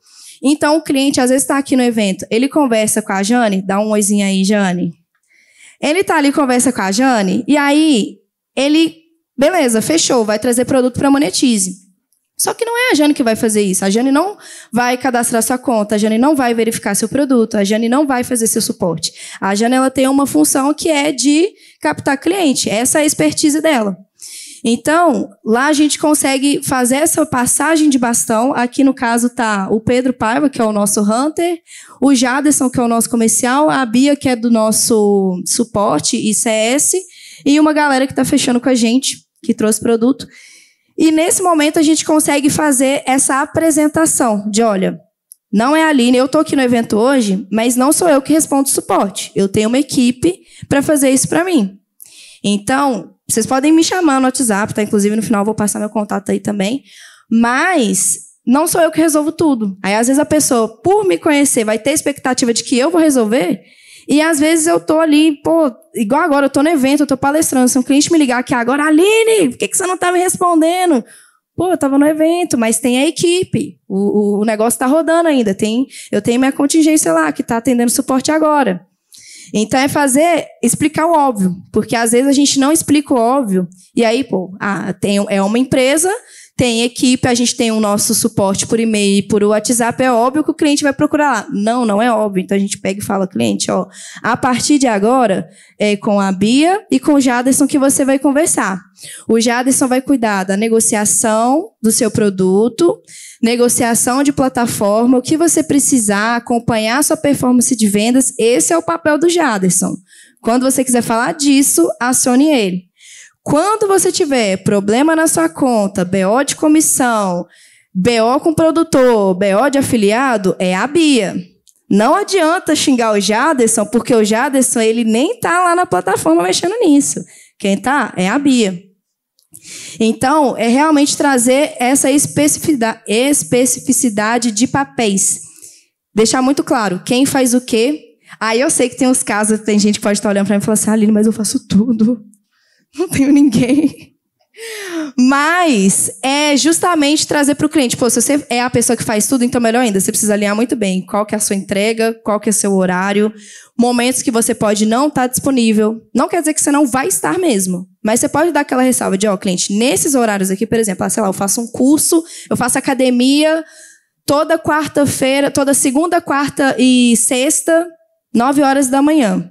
A: Então, o cliente, às vezes, está aqui no evento, ele conversa com a Jane, dá um oizinho aí, Jane. Ele está ali, conversa com a Jane, e aí ele, beleza, fechou, vai trazer produto para monetize. Só que não é a Jane que vai fazer isso. A Jane não vai cadastrar sua conta, a Jane não vai verificar seu produto, a Jane não vai fazer seu suporte. A Jane ela tem uma função que é de captar cliente. Essa é a expertise dela. Então, lá a gente consegue fazer essa passagem de bastão. Aqui no caso tá o Pedro Paiva, que é o nosso hunter, o Jaderson, que é o nosso comercial, a Bia, que é do nosso suporte e CS, e uma galera que está fechando com a gente, que trouxe produto. E nesse momento a gente consegue fazer essa apresentação de, olha, não é a Aline, eu estou aqui no evento hoje, mas não sou eu que respondo o suporte. Eu tenho uma equipe para fazer isso para mim. Então, vocês podem me chamar no WhatsApp, tá? Inclusive, no final eu vou passar meu contato aí também. Mas não sou eu que resolvo tudo. Aí, às vezes, a pessoa, por me conhecer, vai ter expectativa de que eu vou resolver, e às vezes eu tô ali, pô, igual agora, eu tô no evento, eu tô palestrando. Se um cliente me ligar aqui agora, Aline, por que, que você não tá me respondendo? Pô, eu tava no evento, mas tem a equipe. O, o, negócio tá rodando ainda. Tem, eu tenho minha contingência lá, que tá atendendo suporte agora. Então é fazer, explicar o óbvio, porque às vezes a gente não explica o óbvio, e aí, pô, ah, tem, é uma empresa tem equipe, a gente tem o nosso suporte por e-mail e por WhatsApp, é óbvio que o cliente vai procurar lá. Não, não é óbvio. Então a gente pega e fala, cliente, ó, a partir de agora é com a Bia e com o Jaderson que você vai conversar. O Jaderson vai cuidar da negociação do seu produto, negociação de plataforma, o que você precisar, acompanhar a sua performance de vendas. Esse é o papel do Jaderson. Quando você quiser falar disso, acione ele. Quando você tiver problema na sua conta, BO de comissão, BO com produtor, BO de afiliado, é a Bia. Não adianta xingar o Jaderson, porque o Jaderson ele nem tá lá na plataforma mexendo nisso. Quem tá é a Bia. Então, é realmente trazer essa especificidade de papéis. Deixar muito claro quem faz o quê. Aí eu sei que tem uns casos, tem gente que pode estar olhando para mim e falar assim, ah, Aline, mas eu faço tudo. não tenho ninguém. Mas é justamente trazer para o cliente, pô, se você é a pessoa que faz tudo, então melhor ainda, você precisa alinhar muito bem qual que é a sua entrega, qual que é o seu horário, momentos que você pode não estar tá disponível. Não quer dizer que você não vai estar mesmo, mas você pode dar aquela ressalva de, ó, cliente, nesses horários aqui, por exemplo, ah, sei lá, eu faço um curso, eu faço academia toda quarta-feira, toda segunda, quarta e sexta, nove horas da manhã.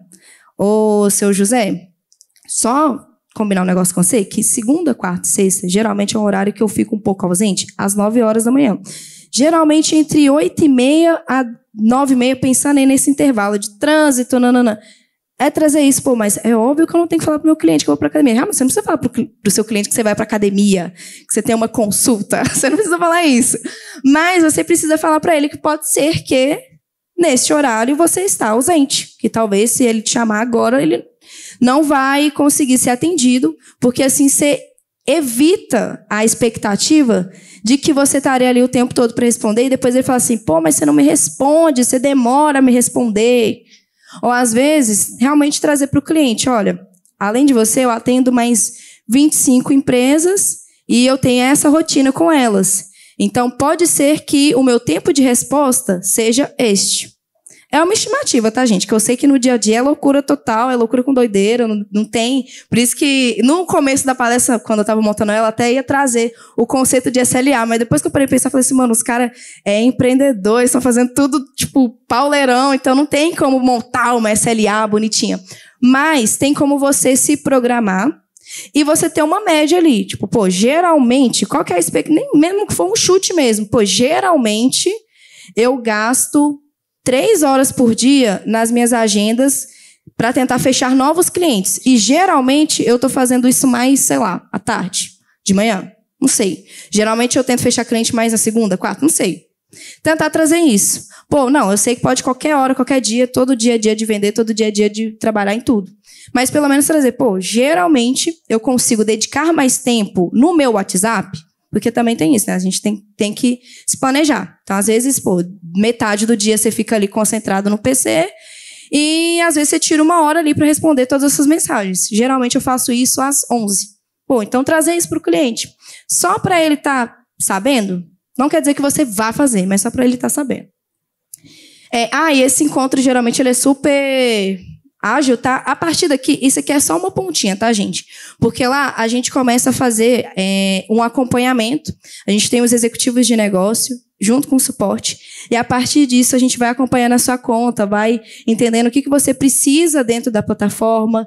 A: Ô, seu José, só combinar um negócio com você, que segunda, quarta e sexta, geralmente é um horário que eu fico um pouco ausente, às 9 horas da manhã. Geralmente entre 8 e meia a 9 e meia, pensando aí nesse intervalo de trânsito, nanana. É trazer isso, pô, mas é óbvio que eu não tenho que falar pro meu cliente que eu vou pra academia. Ah, mas você não precisa falar pro, pro seu cliente que você vai pra academia, que você tem uma consulta. Você não precisa falar isso. Mas você precisa falar para ele que pode ser que neste horário você está ausente. Que talvez se ele te chamar agora, ele não vai conseguir ser atendido, porque assim você evita a expectativa de que você estaria ali o tempo todo para responder e depois ele fala assim: pô, mas você não me responde, você demora a me responder. Ou às vezes, realmente trazer para o cliente: olha, além de você, eu atendo mais 25 empresas e eu tenho essa rotina com elas. Então, pode ser que o meu tempo de resposta seja este. É uma estimativa, tá, gente? Que eu sei que no dia a dia é loucura total, é loucura com doideira, não, não tem. Por isso que no começo da palestra, quando eu tava montando ela, até ia trazer o conceito de SLA, mas depois que eu parei pra pensar, falei assim, mano, os caras é empreendedor, estão fazendo tudo, tipo, pauleirão, então não tem como montar uma SLA bonitinha. Mas tem como você se programar e você ter uma média ali. Tipo, pô, geralmente, qual que é a expectativa? Nem mesmo que for um chute mesmo. Pô, geralmente eu gasto três horas por dia nas minhas agendas para tentar fechar novos clientes. E geralmente eu estou fazendo isso mais, sei lá, à tarde, de manhã. Não sei. Geralmente eu tento fechar cliente mais na segunda, quarta, não sei. Tentar trazer isso. Pô, não, eu sei que pode qualquer hora, qualquer dia, todo dia é dia de vender, todo dia é dia de trabalhar em tudo. Mas pelo menos trazer, pô, geralmente eu consigo dedicar mais tempo no meu WhatsApp porque também tem isso, né? A gente tem, tem que se planejar. Então, às vezes, pô, metade do dia você fica ali concentrado no PC e às vezes você tira uma hora ali para responder todas essas mensagens. Geralmente eu faço isso às 11. Pô, então trazer isso para o cliente. Só para ele estar tá sabendo, não quer dizer que você vá fazer, mas só para ele estar tá sabendo. É, ah, e esse encontro geralmente ele é super ágil, tá? A partir daqui, isso aqui é só uma pontinha, tá, gente? Porque lá a gente começa a fazer é, um acompanhamento. A gente tem os executivos de negócio junto com o suporte. E a partir disso, a gente vai acompanhando a sua conta, vai entendendo o que, que você precisa dentro da plataforma,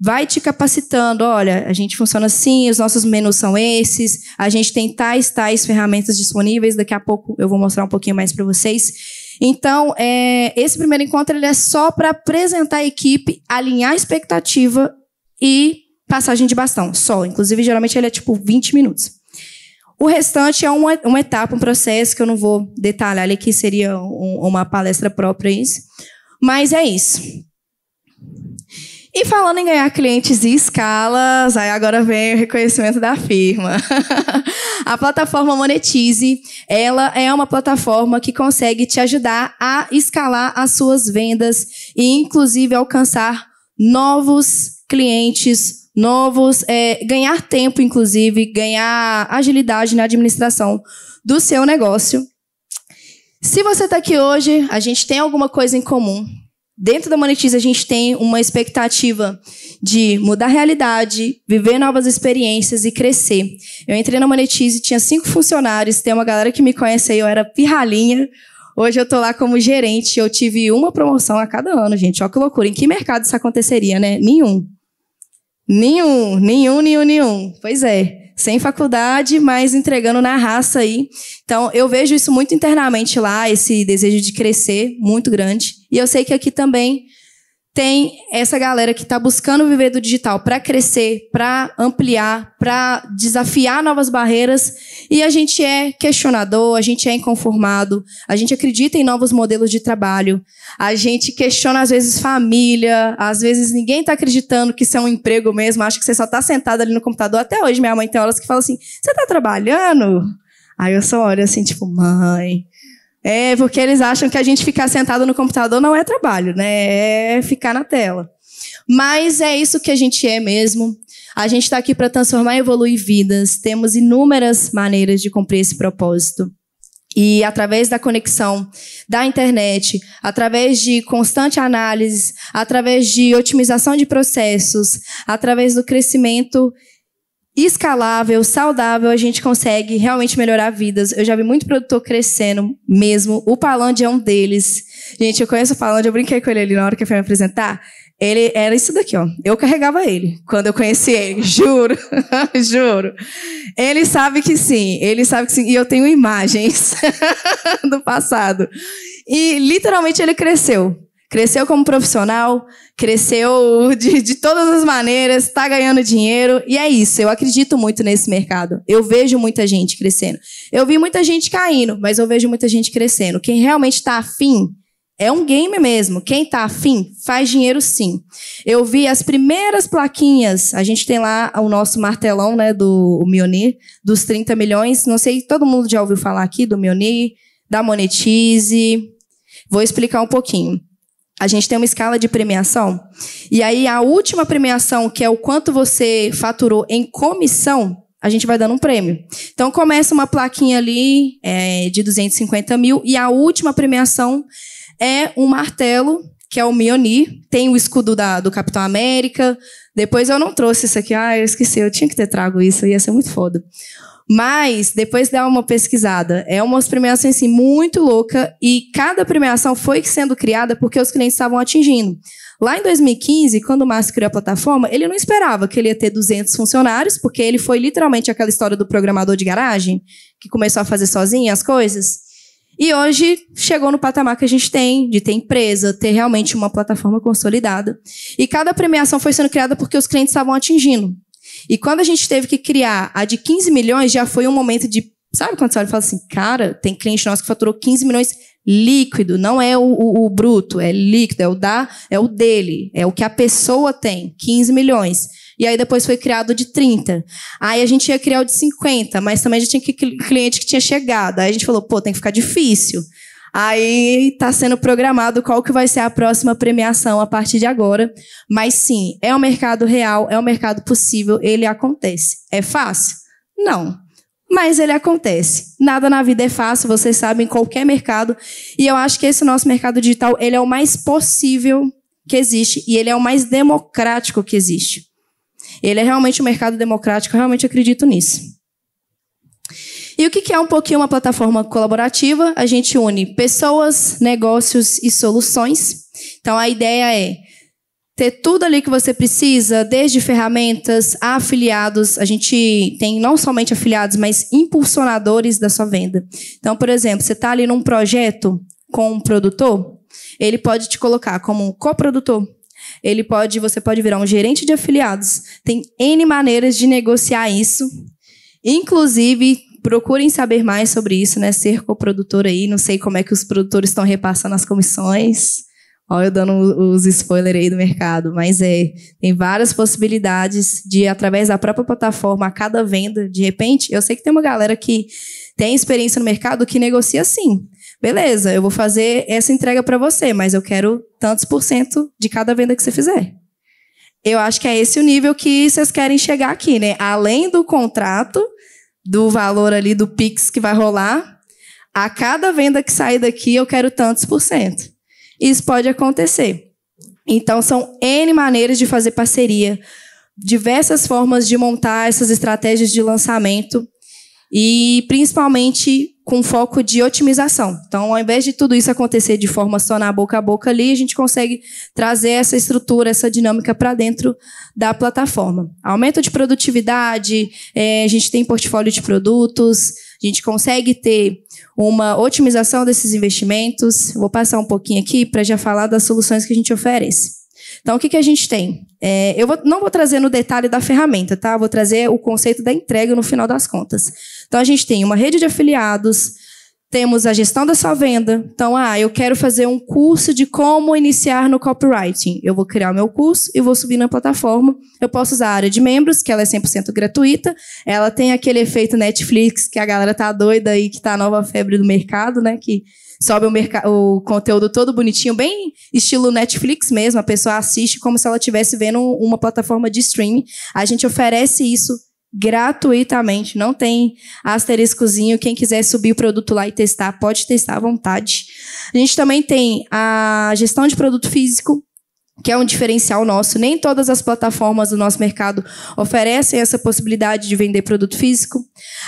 A: vai te capacitando. Olha, a gente funciona assim, os nossos menus são esses, a gente tem tais, tais ferramentas disponíveis. Daqui a pouco eu vou mostrar um pouquinho mais para vocês. Então, é, esse primeiro encontro ele é só para apresentar a equipe, alinhar a expectativa e passagem de bastão, só. Inclusive, geralmente ele é tipo 20 minutos. O restante é uma, uma etapa, um processo que eu não vou detalhar ali, que seria um, uma palestra própria isso. Mas é isso. E falando em ganhar clientes e escalas, aí agora vem o reconhecimento da firma. a plataforma Monetize, ela é uma plataforma que consegue te ajudar a escalar as suas vendas e, inclusive, alcançar novos clientes, novos, é, ganhar tempo, inclusive, ganhar agilidade na administração do seu negócio. Se você está aqui hoje, a gente tem alguma coisa em comum. Dentro da Monetize, a gente tem uma expectativa de mudar a realidade, viver novas experiências e crescer. Eu entrei na Monetize, tinha cinco funcionários, tem uma galera que me conhece aí, eu era pirralinha. Hoje eu tô lá como gerente, eu tive uma promoção a cada ano, gente. Olha que loucura. Em que mercado isso aconteceria, né? Nenhum. Nenhum, nenhum, nenhum, nenhum. Pois é sem faculdade, mas entregando na raça aí. Então, eu vejo isso muito internamente lá, esse desejo de crescer muito grande. E eu sei que aqui também tem essa galera que está buscando viver do digital para crescer, para ampliar, para desafiar novas barreiras. E a gente é questionador, a gente é inconformado, a gente acredita em novos modelos de trabalho, a gente questiona às vezes família, às vezes ninguém está acreditando que isso é um emprego mesmo, acha que você só está sentado ali no computador. Até hoje minha mãe tem horas que fala assim: você está trabalhando? Aí eu só olho assim, tipo, mãe, é, porque eles acham que a gente ficar sentado no computador não é trabalho, né? É ficar na tela. Mas é isso que a gente é mesmo. A gente está aqui para transformar e evoluir vidas. Temos inúmeras maneiras de cumprir esse propósito. E através da conexão da internet, através de constante análise, através de otimização de processos, através do crescimento escalável, saudável, a gente consegue realmente melhorar vidas. Eu já vi muito produtor crescendo mesmo. O Palandia é um deles. Gente, eu conheço o Palandia, eu brinquei com ele ali na hora que eu fui me apresentar. Ele era isso daqui, ó. Eu carregava ele quando eu conheci ele, juro, juro. Ele sabe que sim, ele sabe que sim. E eu tenho imagens do passado. E literalmente ele cresceu. Cresceu como profissional, cresceu de, de todas as maneiras, está ganhando dinheiro. E é isso, eu acredito muito nesse mercado. Eu vejo muita gente crescendo. Eu vi muita gente caindo, mas eu vejo muita gente crescendo. Quem realmente está afim é um game mesmo. Quem está afim faz dinheiro sim. Eu vi as primeiras plaquinhas. A gente tem lá o nosso martelão, né, do Mionir, dos 30 milhões. Não sei, todo mundo já ouviu falar aqui do Mionir, da Monetize. Vou explicar um pouquinho. A gente tem uma escala de premiação. E aí, a última premiação, que é o quanto você faturou em comissão, a gente vai dando um prêmio. Então, começa uma plaquinha ali é, de 250 mil. E a última premiação é um martelo, que é o Mioni. Tem o escudo da, do Capitão América. Depois eu não trouxe isso aqui. Ah, eu esqueci. Eu tinha que ter trago isso. Ia ser muito foda. Mas depois dá uma pesquisada. É uma premiação assim muito louca e cada premiação foi sendo criada porque os clientes estavam atingindo. Lá em 2015, quando o Márcio criou a plataforma, ele não esperava que ele ia ter 200 funcionários, porque ele foi literalmente aquela história do programador de garagem, que começou a fazer sozinho as coisas. E hoje chegou no patamar que a gente tem, de ter empresa, ter realmente uma plataforma consolidada. E cada premiação foi sendo criada porque os clientes estavam atingindo. E quando a gente teve que criar a de 15 milhões, já foi um momento de. Sabe quando você olha e fala assim, cara, tem cliente nosso que faturou 15 milhões líquido, não é o, o, o, bruto, é líquido, é o da, é o dele, é o que a pessoa tem, 15 milhões. E aí depois foi criado de 30. Aí a gente ia criar o de 50, mas também a gente tinha que cliente que tinha chegado. Aí a gente falou, pô, tem que ficar difícil. Aí está sendo programado qual que vai ser a próxima premiação a partir de agora. Mas sim, é um mercado real, é um mercado possível, ele acontece. É fácil? Não. Mas ele acontece. Nada na vida é fácil, vocês sabem, em qualquer mercado. E eu acho que esse nosso mercado digital, ele é o mais possível que existe e ele é o mais democrático que existe. Ele é realmente um mercado democrático, eu realmente acredito nisso. E o que é um pouquinho uma plataforma colaborativa? A gente une pessoas, negócios e soluções. Então a ideia é ter tudo ali que você precisa, desde ferramentas, a afiliados. A gente tem não somente afiliados, mas impulsionadores da sua venda. Então, por exemplo, você está ali num projeto com um produtor, ele pode te colocar como um coprodutor. Ele pode, você pode virar um gerente de afiliados. Tem N maneiras de negociar isso. Inclusive, procurem saber mais sobre isso, né? Ser coprodutor aí. Não sei como é que os produtores estão repassando as comissões. Olha, eu dando os spoilers aí do mercado, mas é, tem várias possibilidades de, através da própria plataforma, a cada venda, de repente, eu sei que tem uma galera que tem experiência no mercado que negocia assim. Beleza, eu vou fazer essa entrega para você, mas eu quero tantos por cento de cada venda que você fizer. Eu acho que é esse o nível que vocês querem chegar aqui, né? Além do contrato, do valor ali do Pix que vai rolar. A cada venda que sair daqui, eu quero tantos por cento. Isso pode acontecer. Então, são N maneiras de fazer parceria, diversas formas de montar essas estratégias de lançamento e, principalmente, com foco de otimização. Então, ao invés de tudo isso acontecer de forma só na boca a boca ali, a gente consegue trazer essa estrutura, essa dinâmica para dentro da plataforma. Aumento de produtividade, é, a gente tem portfólio de produtos, a gente consegue ter uma otimização desses investimentos. Vou passar um pouquinho aqui para já falar das soluções que a gente oferece. Então, o que, que a gente tem? É, eu vou, não vou trazer no detalhe da ferramenta, tá? Vou trazer o conceito da entrega no final das contas. Então, a gente tem uma rede de afiliados, temos a gestão da sua venda. Então, ah, eu quero fazer um curso de como iniciar no copywriting. Eu vou criar o meu curso e vou subir na plataforma. Eu posso usar a área de membros, que ela é 100% gratuita. Ela tem aquele efeito Netflix que a galera tá doida aí, que tá a nova febre do mercado, né? Que sobe o, o, conteúdo todo bonitinho, bem estilo Netflix mesmo. A pessoa assiste como se ela estivesse vendo uma plataforma de streaming. A gente oferece isso gratuitamente, não tem asteriscozinho. Quem quiser subir o produto lá e testar, pode testar à vontade. A gente também tem a gestão de produto físico, que é um diferencial nosso. Nem todas as plataformas do nosso mercado oferecem essa possibilidade de vender produto físico.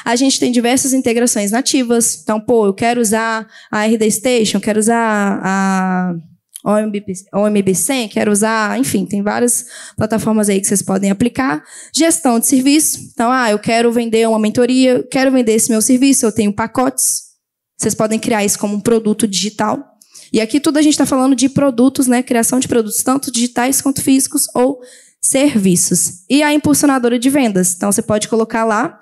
A: A gente tem diversas integrações nativas. Então, pô, eu quero usar a RD Station, quero usar a OMB 100, quero usar, enfim, tem várias plataformas aí que vocês podem aplicar. Gestão de serviço. Então, ah, eu quero vender uma mentoria, quero vender esse meu serviço, eu tenho pacotes. Vocês podem criar isso como um produto digital. E aqui tudo a gente está falando de produtos, né? Criação de produtos, tanto digitais quanto físicos ou serviços. E a impulsionadora de vendas. Então, você pode colocar lá.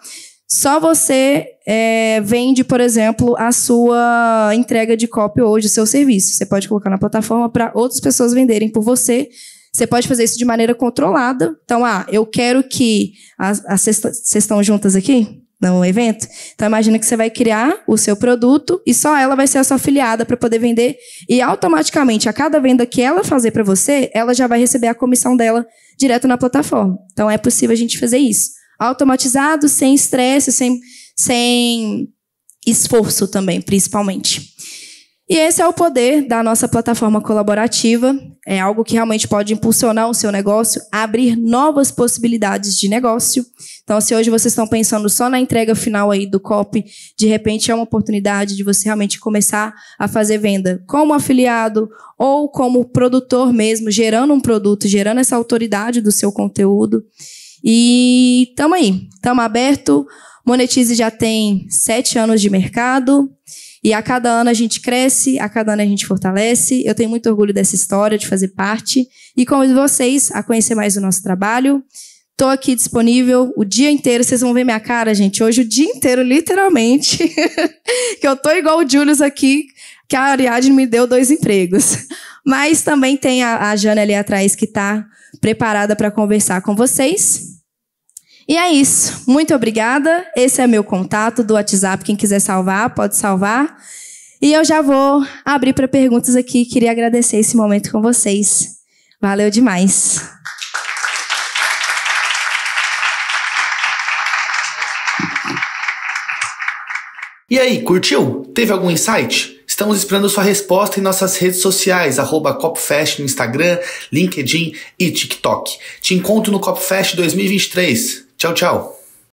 A: Só você é, vende, por exemplo, a sua entrega de cópia hoje, o seu serviço. Você pode colocar na plataforma para outras pessoas venderem por você. Você pode fazer isso de maneira controlada. Então, ah, eu quero que. Vocês estão juntas aqui? no né, evento. Então imagina que você vai criar o seu produto e só ela vai ser a sua afiliada para poder vender e automaticamente a cada venda que ela fazer para você, ela já vai receber a comissão dela direto na plataforma. Então é possível a gente fazer isso. Automatizado, sem estresse, sem sem esforço também, principalmente. E esse é o poder da nossa plataforma colaborativa. É algo que realmente pode impulsionar o seu negócio, abrir novas possibilidades de negócio. Então, se hoje vocês estão pensando só na entrega final aí do COP, de repente é uma oportunidade de você realmente começar a fazer venda como afiliado ou como produtor mesmo, gerando um produto, gerando essa autoridade do seu conteúdo. E estamos aí, estamos aberto. Monetize já tem sete anos de mercado. E a cada ano a gente cresce, a cada ano a gente fortalece. Eu tenho muito orgulho dessa história, de fazer parte. E convido vocês a conhecer mais o nosso trabalho. Estou aqui disponível o dia inteiro. Vocês vão ver minha cara, gente, hoje o dia inteiro, literalmente. que eu tô igual o Julius aqui, que a Ariadne me deu dois empregos. Mas também tem a, a Jana ali atrás que está preparada para conversar com vocês. E é isso. Muito obrigada. Esse é meu contato do WhatsApp. Quem quiser salvar, pode salvar. E eu já vou abrir para perguntas aqui. Queria agradecer esse momento com vocês. Valeu demais. E aí, curtiu? Teve algum insight? Estamos esperando sua resposta em nossas redes sociais, CopFest no Instagram, LinkedIn e TikTok. Te encontro no CopFest 2023. Tchau, tchau.